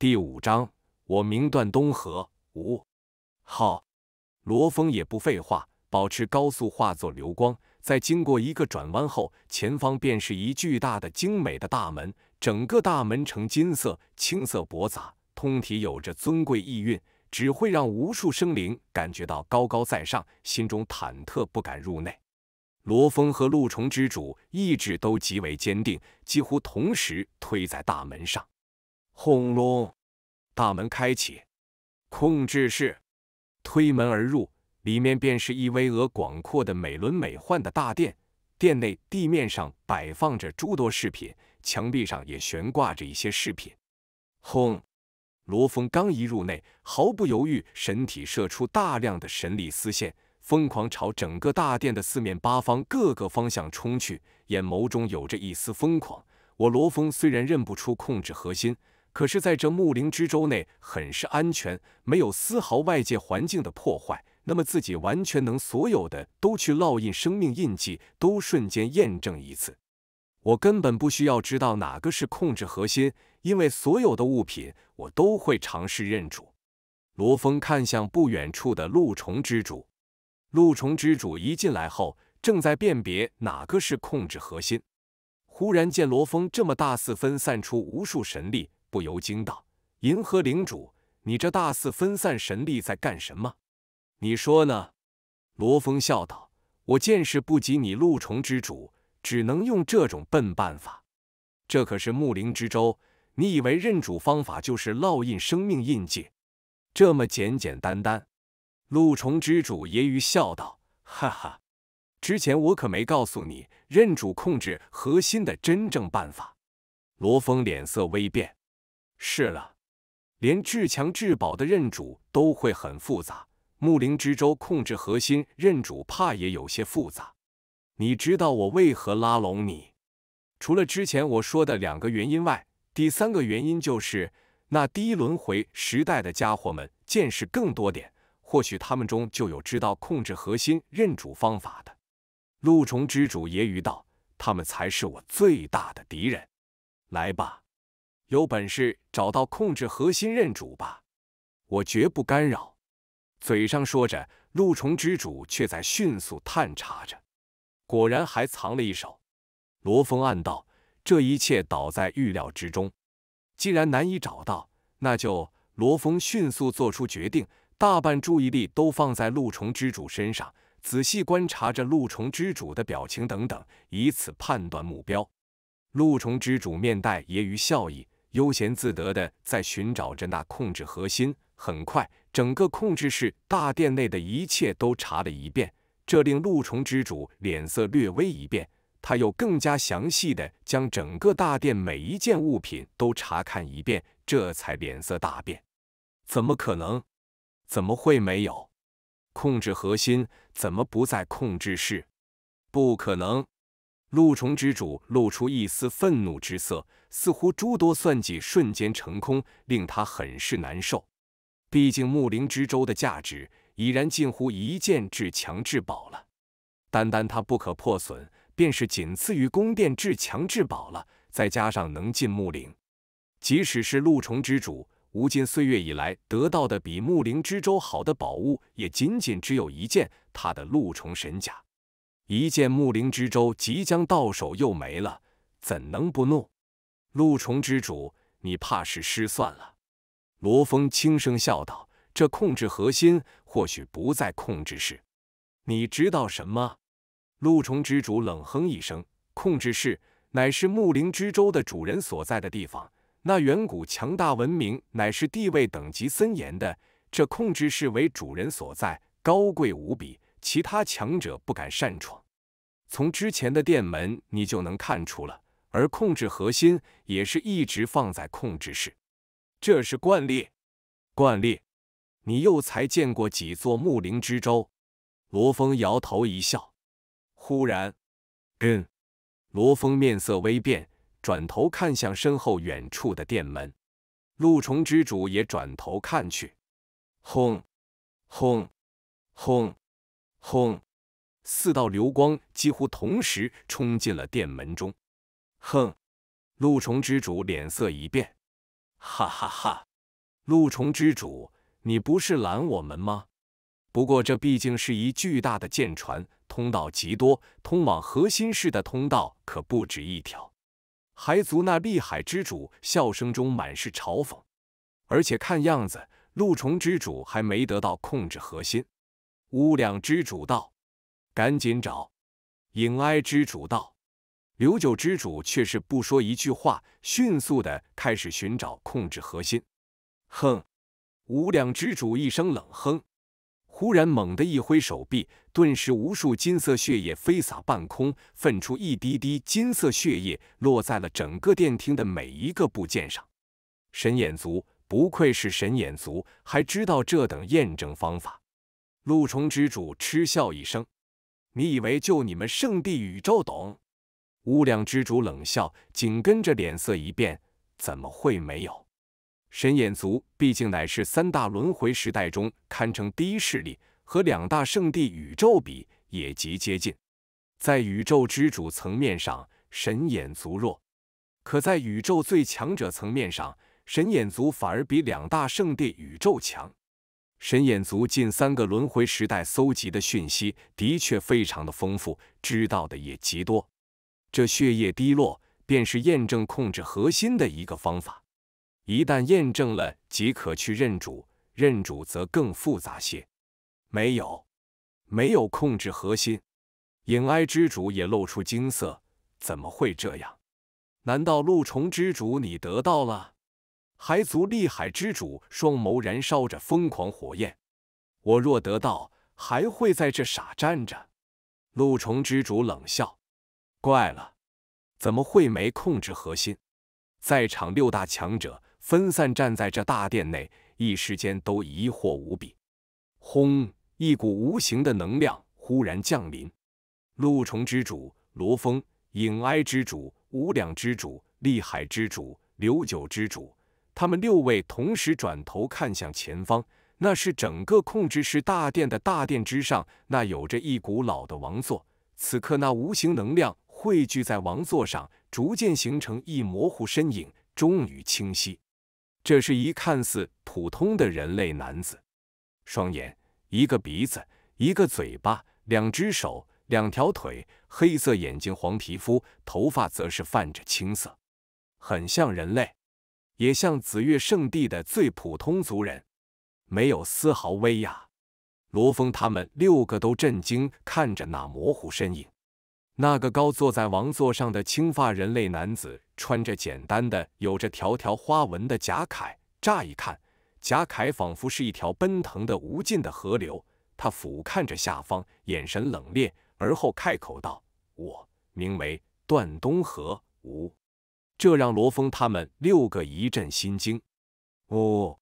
第五章，我名段东河五，号，罗峰也不废话，保持高速化作流光，在经过一个转弯后，前方便是一巨大的精美的大门，整个大门呈金色、青色驳杂，通体有着尊贵意蕴，只会让无数生灵感觉到高高在上，心中忐忑不敢入内。罗峰和陆虫之主意志都极为坚定，几乎同时推在大门上。轰隆！大门开启，控制室推门而入，里面便是一巍峨广阔的、美轮美奂的大殿。殿内地面上摆放着诸多饰品，墙壁上也悬挂着一些饰品。轰！罗峰刚一入内，毫不犹豫，神体射出大量的神力丝线，疯狂朝整个大殿的四面八方各个方向冲去，眼眸中有着一丝疯狂。我罗峰虽然认不出控制核心。可是，在这木灵之舟内，很是安全，没有丝毫外界环境的破坏，那么自己完全能所有的都去烙印生命印记，都瞬间验证一次。我根本不需要知道哪个是控制核心，因为所有的物品，我都会尝试认主。罗峰看向不远处的陆虫之主，陆虫之主一进来后，正在辨别哪个是控制核心，忽然见罗峰这么大肆分散出无数神力。不由惊道：“银河领主，你这大肆分散神力在干什么？你说呢？”罗峰笑道：“我见识不及你陆虫之主，只能用这种笨办法。这可是木灵之舟，你以为认主方法就是烙印生命印记，这么简简单单？”陆虫之主揶揄笑道：“哈哈，之前我可没告诉你，认主控制核心的真正办法。”罗峰脸色微变。是了，连至强至宝的认主都会很复杂，木灵之舟控制核心认主怕也有些复杂。你知道我为何拉拢你？除了之前我说的两个原因外，第三个原因就是那第一轮回时代的家伙们见识更多点，或许他们中就有知道控制核心认主方法的。陆虫之主揶揄道：“他们才是我最大的敌人。”来吧。有本事找到控制核心认主吧，我绝不干扰。嘴上说着，陆虫之主却在迅速探查着，果然还藏了一手。罗峰暗道：这一切倒在预料之中。既然难以找到，那就……罗峰迅速做出决定，大半注意力都放在陆虫之主身上，仔细观察着陆虫之主的表情等等，以此判断目标。陆虫之主面带揶揄笑意。悠闲自得的在寻找着那控制核心。很快，整个控制室大殿内的一切都查了一遍，这令陆虫之主脸色略微一变。他又更加详细的将整个大殿每一件物品都查看一遍，这才脸色大变：怎么可能？怎么会没有控制核心？怎么不在控制室？不可能！陆虫之主露出一丝愤怒之色。似乎诸多算计瞬间成空，令他很是难受。毕竟木灵之舟的价值已然近乎一件至强至宝了，单单它不可破损，便是仅次于宫殿至强至宝了。再加上能进木灵，即使是陆虫之主，无尽岁月以来得到的比木灵之舟好的宝物，也仅仅只有一件——他的陆虫神甲。一件木灵之舟即将到手又没了，怎能不怒？陆虫之主，你怕是失算了。”罗峰轻声笑道，“这控制核心或许不在控制室，你知道什么？”陆虫之主冷哼一声，“控制室乃是木灵之州的主人所在的地方，那远古强大文明乃是地位等级森严的，这控制室为主人所在，高贵无比，其他强者不敢擅闯。从之前的殿门，你就能看出了。”而控制核心也是一直放在控制室，这是惯例。惯例，你又才见过几座木灵之舟？罗峰摇头一笑。忽然，嗯。罗峰面色微变，转头看向身后远处的殿门。陆虫之主也转头看去。轰！轰！轰！轰！四道流光几乎同时冲进了殿门中。哼，陆虫之主脸色一变，哈哈哈！陆虫之主，你不是拦我们吗？不过这毕竟是一巨大的舰船，通道极多，通往核心室的通道可不止一条。还族那厉海之主笑声中满是嘲讽，而且看样子陆虫之主还没得到控制核心。乌两之主道：“赶紧找！”影哀之主道。刘九之主却是不说一句话，迅速的开始寻找控制核心。哼！无两之主一声冷哼，忽然猛地一挥手臂，顿时无数金色血液飞洒半空，分出一滴滴金色血液落在了整个电厅的每一个部件上。神眼族不愧是神眼族，还知道这等验证方法。陆虫之主嗤笑一声：“你以为就你们圣地宇宙懂？”无量之主冷笑，紧跟着脸色一变：“怎么会没有？神眼族毕竟乃是三大轮回时代中堪称第一势力，和两大圣地宇宙比，也极接近。在宇宙之主层面上，神眼族弱；可在宇宙最强者层面上，神眼族反而比两大圣地宇宙强。神眼族近三个轮回时代搜集的讯息，的确非常的丰富，知道的也极多。”这血液滴落，便是验证控制核心的一个方法。一旦验证了，即可去认主。认主则更复杂些。没有，没有控制核心。影哀之主也露出惊色。怎么会这样？难道陆虫之主你得到了？海族厉海之主双眸燃烧着疯狂火焰。我若得到，还会在这傻站着？陆虫之主冷笑。怪了，怎么会没控制核心？在场六大强者分散站在这大殿内，一时间都疑惑无比。轰！一股无形的能量忽然降临。陆虫之主罗峰、影哀之主无量之主、厉海之主、刘九之主，他们六位同时转头看向前方。那是整个控制室大殿的大殿之上，那有着一股老的王座。此刻那无形能量。汇聚在王座上，逐渐形成一模糊身影，终于清晰。这是一看似普通的人类男子，双眼、一个鼻子、一个嘴巴、两只手、两条腿，黑色眼睛，黄皮肤，头发则是泛着青色，很像人类，也像紫月圣地的最普通族人，没有丝毫威压。罗峰他们六个都震惊看着那模糊身影。那个高坐在王座上的青发人类男子，穿着简单的有着条条花纹的甲铠，乍一看，甲铠仿佛是一条奔腾的无尽的河流。他俯瞰着下方，眼神冷冽，而后开口道：“我名为段东河，吴。”这让罗峰他们六个一阵心惊。哦，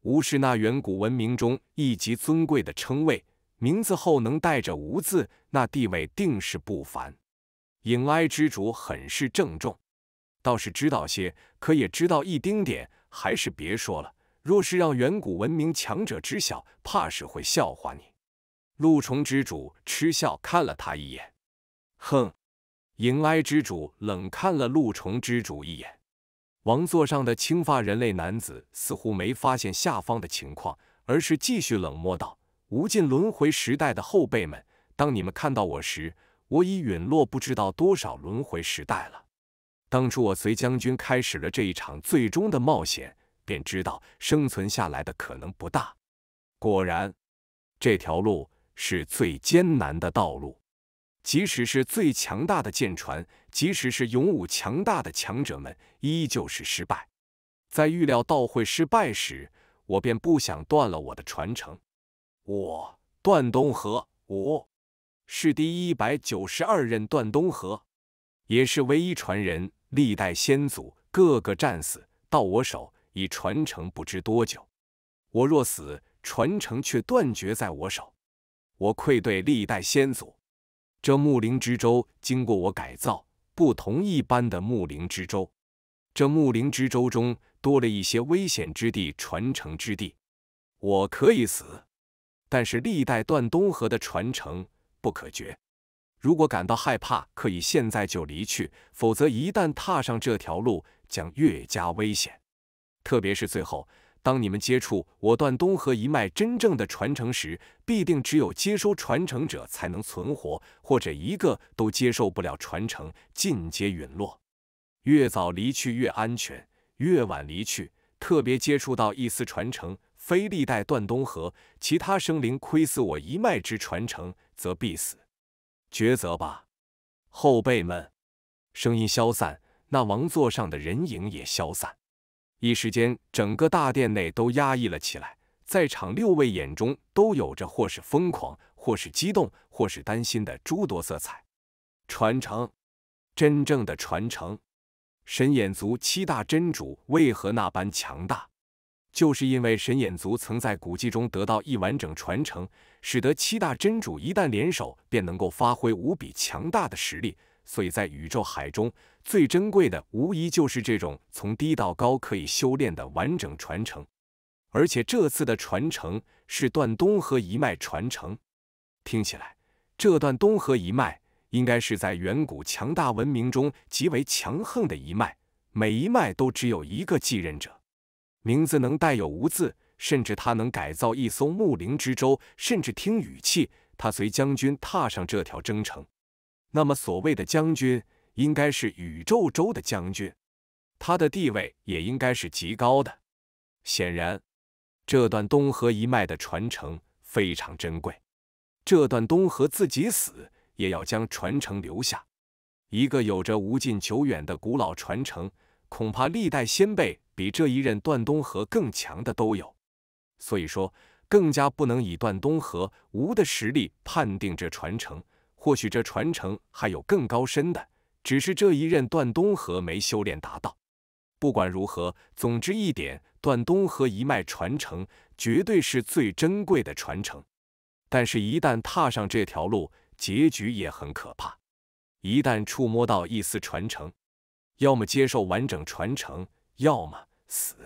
吴是那远古文明中一级尊贵的称谓。名字后能带着无字，那地位定是不凡。影哀之主很是郑重，倒是知道些，可也知道一丁点，还是别说了。若是让远古文明强者知晓，怕是会笑话你。陆虫之主嗤笑看了他一眼，哼。影哀之主冷看了陆虫之主一眼。王座上的青发人类男子似乎没发现下方的情况，而是继续冷漠道。无尽轮回时代的后辈们，当你们看到我时，我已陨落不知道多少轮回时代了。当初我随将军开始了这一场最终的冒险，便知道生存下来的可能不大。果然，这条路是最艰难的道路。即使是最强大的舰船，即使是勇武强大的强者们，依旧是失败。在预料到会失败时，我便不想断了我的传承。我段东河，我是第一百九十二任段东河，也是唯一传人。历代先祖个个战死，到我手已传承不知多久。我若死，传承却断绝在我手，我愧对历代先祖。这木灵之州经过我改造，不同一般的木灵之州。这木灵之州中多了一些危险之地、传承之地。我可以死。但是历代段东河的传承不可绝，如果感到害怕，可以现在就离去，否则一旦踏上这条路，将越加危险。特别是最后，当你们接触我段东河一脉真正的传承时，必定只有接收传承者才能存活，或者一个都接受不了传承，尽皆陨落。越早离去越安全，越晚离去，特别接触到一丝传承。非历代断东河，其他生灵窥伺我一脉之传承，则必死。抉择吧，后辈们。声音消散，那王座上的人影也消散。一时间，整个大殿内都压抑了起来。在场六位眼中都有着或是疯狂，或是激动，或是担心的诸多色彩。传承，真正的传承。神眼族七大真主为何那般强大？就是因为神眼族曾在古迹中得到一完整传承，使得七大真主一旦联手便能够发挥无比强大的实力，所以在宇宙海中最珍贵的无疑就是这种从低到高可以修炼的完整传承。而且这次的传承是段东河一脉传承，听起来这段东河一脉应该是在远古强大文明中极为强横的一脉，每一脉都只有一个继任者。名字能带有无字，甚至他能改造一艘木灵之舟，甚至听语气，他随将军踏上这条征程。那么，所谓的将军，应该是宇宙州的将军，他的地位也应该是极高的。显然，这段东河一脉的传承非常珍贵，这段东河自己死也要将传承留下。一个有着无尽久远的古老传承。恐怕历代先辈比这一任段东河更强的都有，所以说更加不能以段东河吴的实力判定这传承。或许这传承还有更高深的，只是这一任段东河没修炼达到。不管如何，总之一点，段东河一脉传承绝对是最珍贵的传承。但是，一旦踏上这条路，结局也很可怕。一旦触摸到一丝传承。要么接受完整传承，要么死。